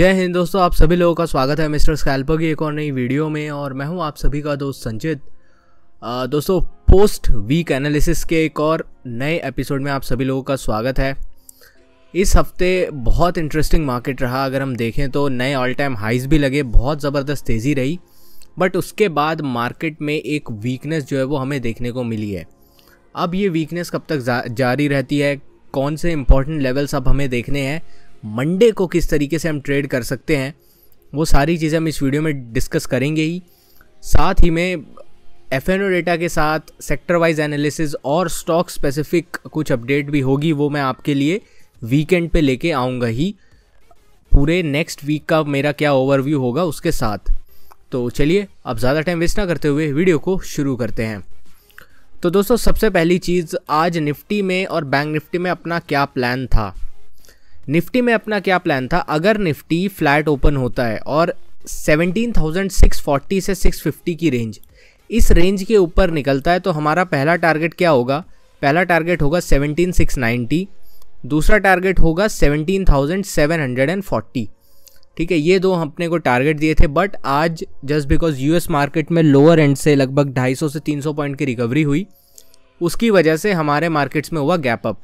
जय हिंद दोस्तों आप सभी लोगों का स्वागत है मिस्टर स्कैल्पर की एक और नई वीडियो में और मैं हूं आप सभी का दोस्त संचित दोस्तों पोस्ट वीक एनालिसिस के एक और नए एपिसोड में आप सभी लोगों का स्वागत है इस हफ्ते बहुत इंटरेस्टिंग मार्केट रहा अगर हम देखें तो नए ऑल टाइम हाइज भी लगे बहुत ज़बरदस्त तेज़ी रही बट उसके बाद मार्केट में एक वीकनेस जो है वो हमें देखने को मिली है अब ये वीकनेस कब तक जारी रहती है कौन से इंपॉर्टेंट लेवल्स अब हमें देखने हैं मंडे को किस तरीके से हम ट्रेड कर सकते हैं वो सारी चीज़ें हम इस वीडियो में डिस्कस करेंगे ही साथ ही में एफ एन डेटा के साथ सेक्टर वाइज एनालिसिस और स्टॉक स्पेसिफिक कुछ अपडेट भी होगी वो मैं आपके लिए वीकेंड पे लेके आऊँगा ही पूरे नेक्स्ट वीक का मेरा क्या ओवरव्यू होगा उसके साथ तो चलिए अब ज़्यादा टाइम वेस्ट ना करते हुए वीडियो को शुरू करते हैं तो दोस्तों सबसे पहली चीज़ आज निफ्टी में और बैंक निफ्टी में अपना क्या प्लान था निफ्टी में अपना क्या प्लान था अगर निफ्टी फ्लैट ओपन होता है और 17,640 से 650 की रेंज इस रेंज के ऊपर निकलता है तो हमारा पहला टारगेट क्या होगा पहला टारगेट होगा 17,690 दूसरा टारगेट होगा 17,740 ठीक है ये दो अपने को टारगेट दिए थे बट आज जस्ट बिकॉज यूएस मार्केट में लोअर एंड से लगभग 250 से 300 पॉइंट की रिकवरी हुई उसकी वजह से हमारे मार्केट्स में हुआ गैप अप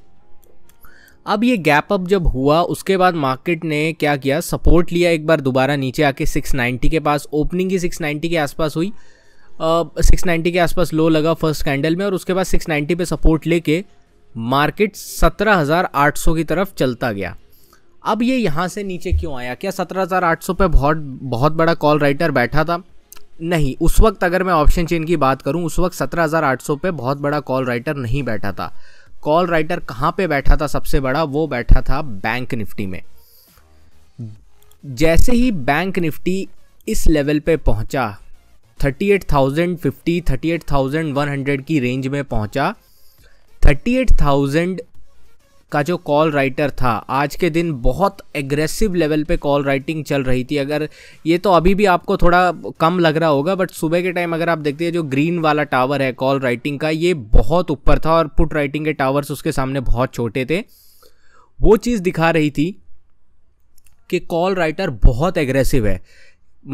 अब ये गैप अप जब हुआ उसके बाद मार्केट ने क्या किया सपोर्ट लिया एक बार दोबारा नीचे आके 690 के पास ओपनिंग ही 690 के आसपास हुई सिक्स uh, नाइन्टी के आसपास लो लगा फर्स्ट कैंडल में और उसके बाद 690 पे सपोर्ट लेके मार्केट सौ की तरफ चलता गया अब ये यहाँ से नीचे क्यों आया क्या सत्रह हज़ार आठ सौ पे बहुत बहुत बड़ा कॉल राइटर बैठा था नहीं उस वक्त अगर मैं ऑप्शन चेन की बात करूँ उस वक्त सत्रह हज़ार आठ सौ पे बहुत बड़ा कॉल राइटर नहीं बैठा था कॉल राइटर कहाँ पे बैठा था सबसे बड़ा वो बैठा था बैंक निफ्टी में जैसे ही बैंक निफ्टी इस लेवल पे पहुंचा 38,050, 38,100 की रेंज में पहुंचा 38,000 का जो कॉल राइटर था आज के दिन बहुत एग्रेसिव लेवल पे कॉल राइटिंग चल रही थी अगर ये तो अभी भी आपको थोड़ा कम लग रहा होगा बट सुबह के टाइम अगर आप देखते हैं जो ग्रीन वाला टावर है कॉल राइटिंग का ये बहुत ऊपर था और पुट राइटिंग के टावर्स उसके सामने बहुत छोटे थे वो चीज़ दिखा रही थी कि कॉल राइटर बहुत एग्रेसिव है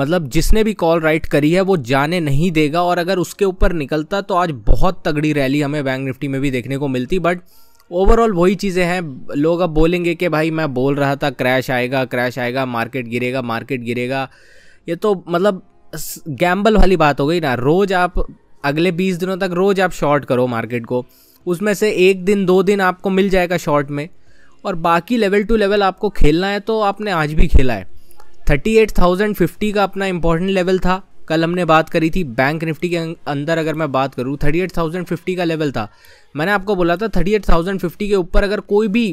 मतलब जिसने भी कॉल राइट करी है वो जाने नहीं देगा और अगर उसके ऊपर निकलता तो आज बहुत तगड़ी रैली हमें बैंक निफ्टी में भी देखने को मिलती बट ओवरऑल वही चीज़ें हैं लोग अब बोलेंगे कि भाई मैं बोल रहा था क्रैश आएगा क्रैश आएगा मार्केट गिरेगा मार्केट गिरेगा ये तो मतलब गैम्बल वाली बात हो गई ना रोज़ आप अगले बीस दिनों तक रोज़ आप शॉर्ट करो मार्केट को उसमें से एक दिन दो दिन आपको मिल जाएगा शॉर्ट में और बाकी लेवल टू लेवल आपको खेलना है तो आपने आज भी खेला है थर्टी एट थाउजेंड फिफ्टी का अपना इंपॉर्टेंट लेवल था कल हमने बात करी थी बैंक निफ्टी के अंदर अगर मैं बात करूँ थर्टी एट थाउजेंड फिफ्टी का लेवल था मैंने आपको बोला था थर्टी एट थाउजेंड फिफ्टी के ऊपर अगर कोई भी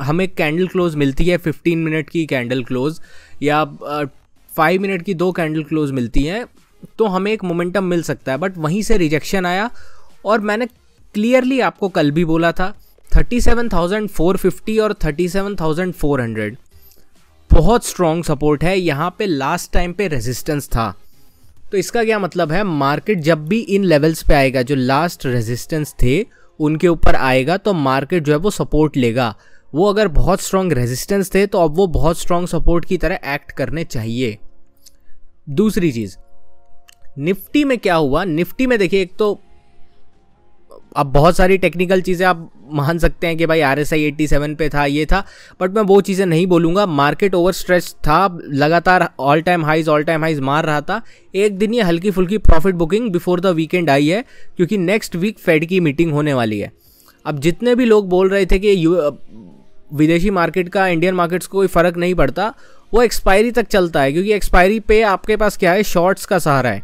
हमें कैंडल क्लोज मिलती है फिफ्टीन मिनट की कैंडल क्लोज या फाइव मिनट की दो कैंडल क्लोज मिलती हैं तो हमें एक मोमेंटम मिल सकता है बट वहीं से रिजेक्शन आया और मैंने क्लियरली आपको कल भी बोला था thirty seven thousand four fifty और thirty seven thousand four hundred बहुत स्ट्रॉन्ग सपोर्ट है यहाँ पे लास्ट टाइम पे रेजिस्टेंस था तो इसका क्या मतलब है मार्केट जब भी इन लेवल्स पे आएगा जो लास्ट रेजिस्टेंस थे उनके ऊपर आएगा तो मार्केट जो है वो सपोर्ट लेगा वो अगर बहुत स्ट्रांग रेजिस्टेंस थे तो अब वो बहुत स्ट्रांग सपोर्ट की तरह एक्ट करने चाहिए दूसरी चीज़ निफ्टी में क्या हुआ निफ्टी में देखिए एक तो अब बहुत सारी टेक्निकल चीज़ें आप मान सकते हैं कि भाई R S I eighty seven पे था ये था बट मैं वो चीज़ें नहीं बोलूँगा मार्केट ओवर स्ट्रेच था लगातार all time highs all time highs मार रहा था एक दिन ये हल्की फुल्की profit booking before the weekend आई है क्योंकि नेक्स्ट वीक फेड की मीटिंग होने वाली है अब जितने भी लोग बोल रहे थे कि विदेशी मार्केट का इंडियन मार्केट्स को कोई फ़र्क नहीं पड़ता वो एक्सपायरी तक चलता है क्योंकि एक्सपायरी पे आपके पास क्या है शॉर्ट्स का सहारा है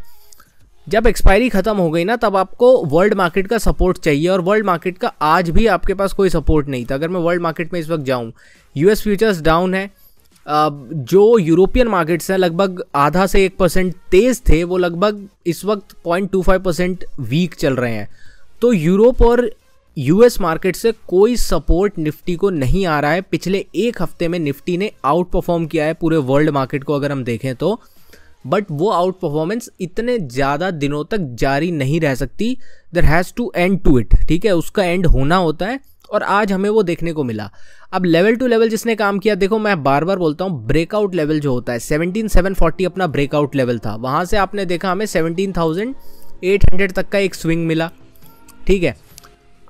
जब एक्सपायरी ख़त्म हो गई ना तब आपको वर्ल्ड मार्केट का सपोर्ट चाहिए और वर्ल्ड मार्केट का आज भी आपके पास कोई सपोर्ट नहीं था अगर मैं वर्ल्ड मार्केट में इस वक्त जाऊँ यूएस फ्यूचर्स डाउन है जो यूरोपियन मार्केट्स हैं लगभग आधा से एक परसेंट तेज़ थे वो लगभग इस वक्त point two five percent weak चल रहे हैं तो यूरोप और यूएस मार्केट से कोई सपोर्ट निफ्टी को नहीं आ रहा है पिछले एक हफ्ते में निफ्टी ने आउट परफॉर्म किया है पूरे वर्ल्ड मार्केट को अगर हम देखें तो बट वो आउट परफॉर्मेंस इतने ज़्यादा दिनों तक जारी नहीं रह सकती there has to end to it ठीक है उसका एंड होना होता है और आज हमें वो देखने को मिला अब लेवल टू लेवल जिसने काम किया देखो मैं बार बार बोलता हूँ ब्रेकआउट लेवल जो होता है सेवनटीन सेवन फोर्टी अपना ब्रेकआउट लेवल था वहाँ से आपने देखा हमें सेवनटीन थाउजेंड एट हंड्रेड तक का एक स्विंग मिला ठीक है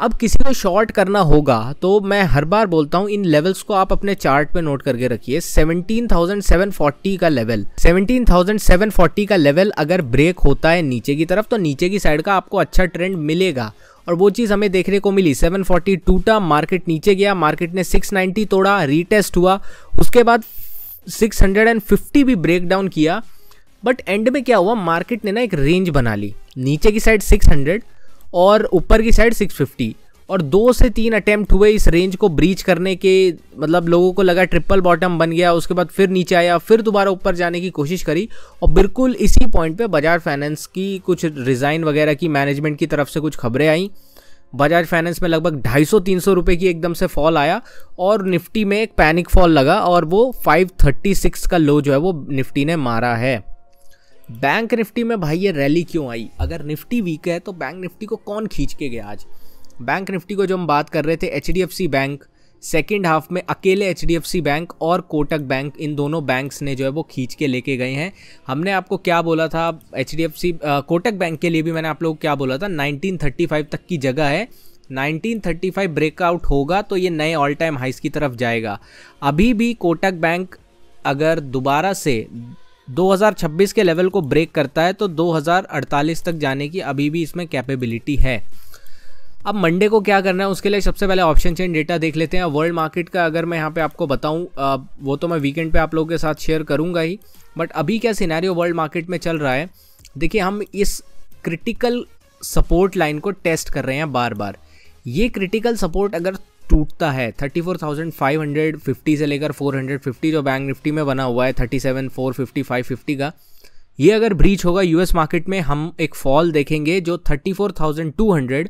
अब किसी को शॉर्ट करना होगा तो मैं हर बार बोलता हूँ इन लेवल्स को आप अपने चार्ट पे नोट करके रखिए 17,740 का लेवल 17,740 का लेवल अगर ब्रेक होता है नीचे की तरफ तो नीचे की साइड का आपको अच्छा ट्रेंड मिलेगा और वो चीज़ हमें देखने को मिली 740 टूटा मार्केट नीचे गया मार्केट ने 690 तोड़ा रीटेस्ट हुआ उसके बाद 650 भी ब्रेक डाउन किया बट एंड में क्या हुआ मार्केट ने ना एक रेंज बना ली नीचे की साइड 600 और ऊपर की साइड 650 और दो से तीन अटैम्प्ट हुए इस रेंज को ब्रीच करने के मतलब लोगों को लगा ट्रिपल बॉटम बन गया उसके बाद फिर नीचे आया फिर दोबारा ऊपर जाने की कोशिश करी और बिल्कुल इसी पॉइंट पे बजाज फाइनेंस की कुछ रिज़ाइन वगैरह की मैनेजमेंट की तरफ से कुछ खबरें आई बजाज फाइनेंस में लगभग ढाई सौ तीन सौ रुपये की एकदम से फॉल आया और निफ्टी में एक पैनिक फॉल लगा और वो 536 का लो जो है वो निफ्टी ने मारा है बैंक निफ्टी में भाई ये रैली क्यों आई अगर निफ्टी वीक है तो बैंक निफ्टी को कौन खींच के गया आज बैंक निफ्टी को जो हम बात कर रहे थे एच बैंक सेकेंड हाफ में अकेले एच बैंक और कोटक बैंक इन दोनों बैंक्स ने जो है वो खींच के लेके गए हैं हमने आपको क्या बोला था एच कोटक बैंक के लिए भी मैंने आप लोग क्या बोला था 1935 तक की जगह है 1935 ब्रेकआउट होगा तो ये नए ऑल टाइम हाइस की तरफ जाएगा अभी भी कोटक बैंक अगर दोबारा से 2026 के लेवल को ब्रेक करता है तो 2048 तक जाने की अभी भी इसमें कैपेबिलिटी है अब मंडे को क्या करना है उसके लिए सबसे पहले ऑप्शन चेन डेटा देख लेते हैं वर्ल्ड मार्केट का अगर मैं यहाँ पे आपको बताऊँ वो तो मैं वीकेंड पे आप लोगों के साथ शेयर करूँगा ही बट अभी क्या सिनेरियो वर्ल्ड मार्केट में चल रहा है देखिए हम इस क्रिटिकल सपोर्ट लाइन को टेस्ट कर रहे हैं बार बार ये क्रिटिकल सपोर्ट अगर टूटता है 34,550 से लेकर 450 जो बैंक निफ्टी में बना हुआ है 37, 550 का ये अगर ब्रीच होगा यूएस मार्केट में हम एक फॉल देखेंगे जो 34,200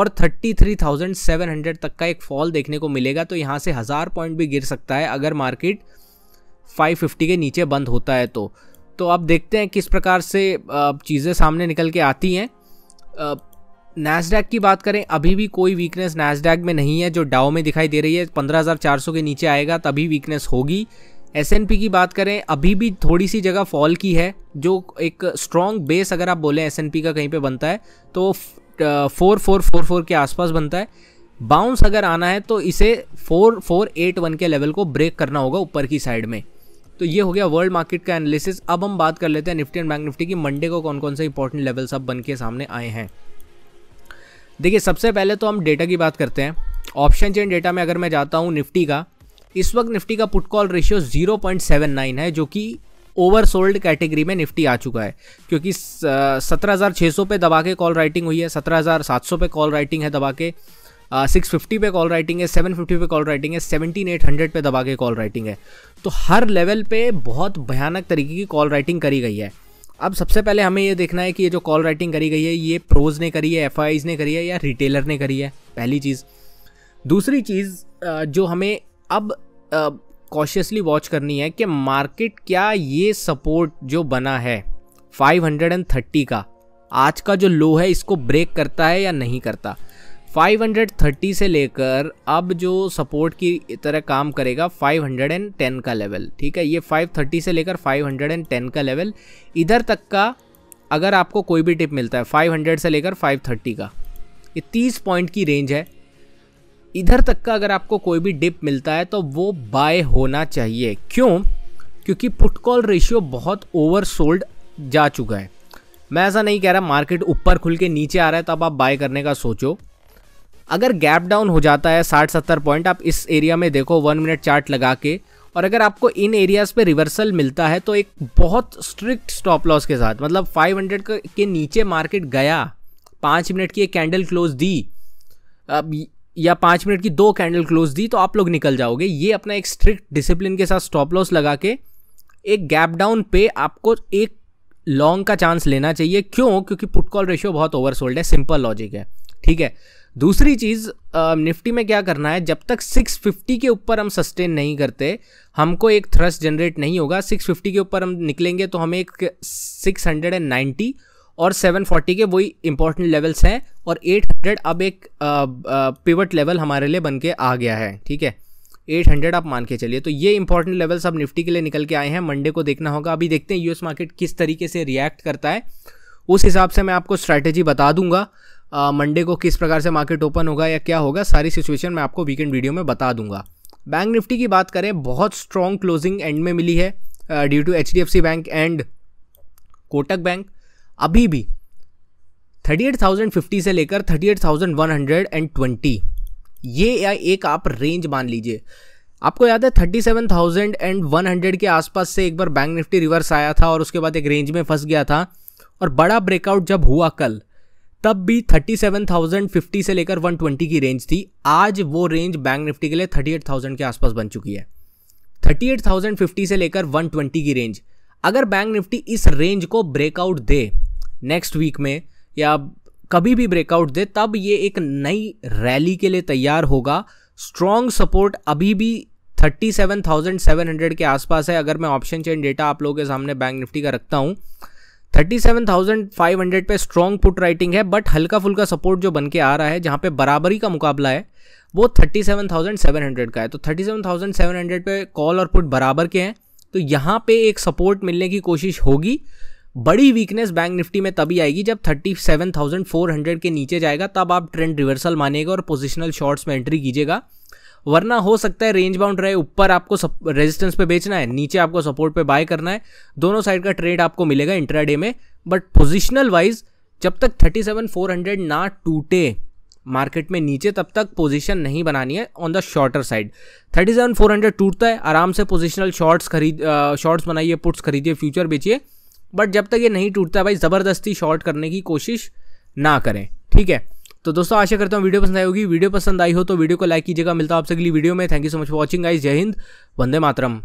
और 33,700 तक का एक फॉल देखने को मिलेगा तो यहाँ से हज़ार पॉइंट भी गिर सकता है अगर मार्केट 550 के नीचे बंद होता है तो तो आप देखते हैं किस प्रकार से चीज़ें सामने निकल के आती हैं नैसडैक की बात करें अभी भी कोई वीकनेस नैसडैक में नहीं है जो डाओ में दिखाई दे रही है 15,400 के नीचे आएगा तभी वीकनेस होगी एस की बात करें अभी भी थोड़ी सी जगह फॉल की है जो एक स्ट्रॉन्ग बेस अगर आप बोलें एस का कहीं पे बनता है तो फोर फोर फोर फोर के आसपास बनता है बाउंस अगर आना है तो इसे फोर फोर एट वन के लेवल को ब्रेक करना होगा ऊपर की साइड में तो ये हो गया वर्ल्ड मार्केट का एनालिसिस अब हम बात कर लेते हैं निफ्टी एंड बैंक निफ्टी की मंडे को कौन कौन से इंपॉर्टेंट लेवल्स अब बन के सामने आए हैं देखिए सबसे पहले तो हम डेटा की बात करते हैं ऑप्शन चेन डेटा में अगर मैं जाता हूँ निफ्टी का इस वक्त निफ्टी का पुट कॉल रेशियो 0.79 है जो कि ओवर सोल्ड कैटेगरी में निफ्टी आ चुका है क्योंकि सत्रह हज़ार छः सौ पे दबा के कॉल राइटिंग हुई है सत्रह हज़ार सात सौ पे कॉल राइटिंग है दबा के सिक्स फिफ्टी पे कॉल राइटिंग है सेवन फिफ्टी पे कॉल राइटिंग है सेवनटीन एट हंड्रेड पे दबा के कॉल राइटिंग है तो हर लेवल पे बहुत भयानक तरीके की कॉल राइटिंग करी गई है अब सबसे पहले हमें ये देखना है कि ये जो कॉल राइटिंग करी गई है ये प्रोज ने करी है एफ ने करी है या रिटेलर ने करी है पहली चीज़ दूसरी चीज़ जो हमें अब कॉशियसली वॉच करनी है कि मार्केट क्या ये सपोर्ट जो बना है 530 का आज का जो लो है इसको ब्रेक करता है या नहीं करता 530 से लेकर अब जो सपोर्ट की तरह काम करेगा 510 का लेवल ठीक है ये 530 से लेकर 510 का लेवल इधर तक का अगर आपको कोई भी टिप मिलता है 500 से लेकर 530 का ये 30 पॉइंट की रेंज है इधर तक का अगर आपको कोई भी डिप मिलता है तो वो बाय होना चाहिए क्यों क्योंकि पुट कॉल रेशियो बहुत ओवर सोल्ड जा चुका है मैं ऐसा नहीं कह रहा मार्केट ऊपर खुल के नीचे आ रहा है तब आप बाय करने का सोचो अगर गैप डाउन हो जाता है साठ सत्तर पॉइंट आप इस एरिया में देखो वन मिनट चार्ट लगा के और अगर आपको इन एरियाज पे रिवर्सल मिलता है तो एक बहुत स्ट्रिक्ट स्टॉप लॉस के साथ मतलब 500 के नीचे मार्केट गया पाँच मिनट की एक कैंडल क्लोज दी अब या पाँच मिनट की दो कैंडल क्लोज दी तो आप लोग निकल जाओगे ये अपना एक स्ट्रिक्ट डिसिप्लिन के साथ स्टॉप लॉस लगा के एक गैप डाउन पे आपको एक लॉन्ग का चांस लेना चाहिए क्यों क्योंकि पुट कॉल रेशियो बहुत ओवरसोल्ड है सिंपल लॉजिक है ठीक है दूसरी चीज़ निफ्टी में क्या करना है जब तक 650 के ऊपर हम सस्टेन नहीं करते हमको एक थ्रस्ट जनरेट नहीं होगा 650 के ऊपर हम निकलेंगे तो हमें एक 690 और 740 के वही इंपॉर्टेंट लेवल्स हैं और 800 अब एक पिवट लेवल हमारे लिए बन के आ गया है ठीक है 800 आप मान के चलिए तो ये इंपॉर्टेंट लेवल्स अब निफ्टी के लिए निकल के आए हैं मंडे को देखना होगा अभी देखते हैं यूएस मार्केट किस तरीके से रिएक्ट करता है उस हिसाब से मैं आपको स्ट्रैटेजी बता दूंगा मंडे को किस प्रकार से मार्केट ओपन होगा या क्या होगा सारी सिचुएशन मैं आपको वीकेंड वीडियो में बता दूंगा बैंक निफ्टी की बात करें बहुत स्ट्रॉन्ग क्लोजिंग एंड में मिली है due to H bank and Kotak bank अभी भी थर्टी एट थाउजेंड फिफ्टी से लेकर thirty eight thousand one hundred and twenty ये एक आप रेंज मान लीजिए आपको याद है thirty seven thousand and one hundred के आसपास से एक बार बैंक निफ्टी रिवर्स आया था और उसके बाद एक रेंज में फंस गया था और बड़ा ब्रेकआउट जब हुआ कल तब भी 37,050 से लेकर 120 की रेंज थी आज वो रेंज बैंक निफ्टी के लिए 38,000 के आसपास बन चुकी है 38,050 से लेकर 120 की रेंज अगर बैंक निफ्टी इस रेंज को ब्रेकआउट दे नेक्स्ट वीक में या कभी भी ब्रेकआउट दे तब ये एक नई रैली के लिए तैयार होगा स्ट्रॉन्ग सपोर्ट अभी भी 37,700 के आसपास है अगर मैं ऑप्शन चेन डेटा आप लोगों के सामने बैंक निफ्टी का रखता हूँ 37,500 पे स्ट्रॉन्ग पुट राइटिंग है बट हल्का फुल्का सपोर्ट जो बन के आ रहा है जहाँ पे बराबरी का मुकाबला है वो 37,700 का है तो 37,700 पे कॉल और पुट बराबर के हैं तो यहाँ पे एक सपोर्ट मिलने की कोशिश होगी बड़ी वीकनेस बैंक निफ्टी में तभी आएगी जब 37,400 के नीचे जाएगा तब आप ट्रेंड रिवर्सल मानिएगा और पोजिशनल शॉर्ट्स में एंट्री कीजिएगा वरना हो सकता है रेंज बाउंड रहे ऊपर आपको रेजिस्टेंस पे बेचना है नीचे आपको सपोर्ट पे बाय करना है दोनों साइड का ट्रेड आपको मिलेगा इंट्राडे में बट पोजिशनल वाइज जब तक थर्टी सेवन फोर हंड्रेड ना टूटे मार्केट में नीचे तब तक पोजीशन नहीं बनानी है on the shorter side thirty seven four hundred टूटता है आराम से पोजिशनल शॉर्ट्स खरीद शॉर्ट्स बनाइए पुट्स खरीदिए फ्यूचर बेचिए बट जब तक ये नहीं टूटता भाई ज़बरदस्ती शॉर्ट करने की कोशिश ना करें ठीक है तो दोस्तों आशा करता हूँ वीडियो पसंद आई होगी वीडियो पसंद आई हो तो वीडियो को लाइक कीजिएगा मिलता है आपसे अगली वीडियो में thank you so much for watching guys जय हिंद वंदे मातरम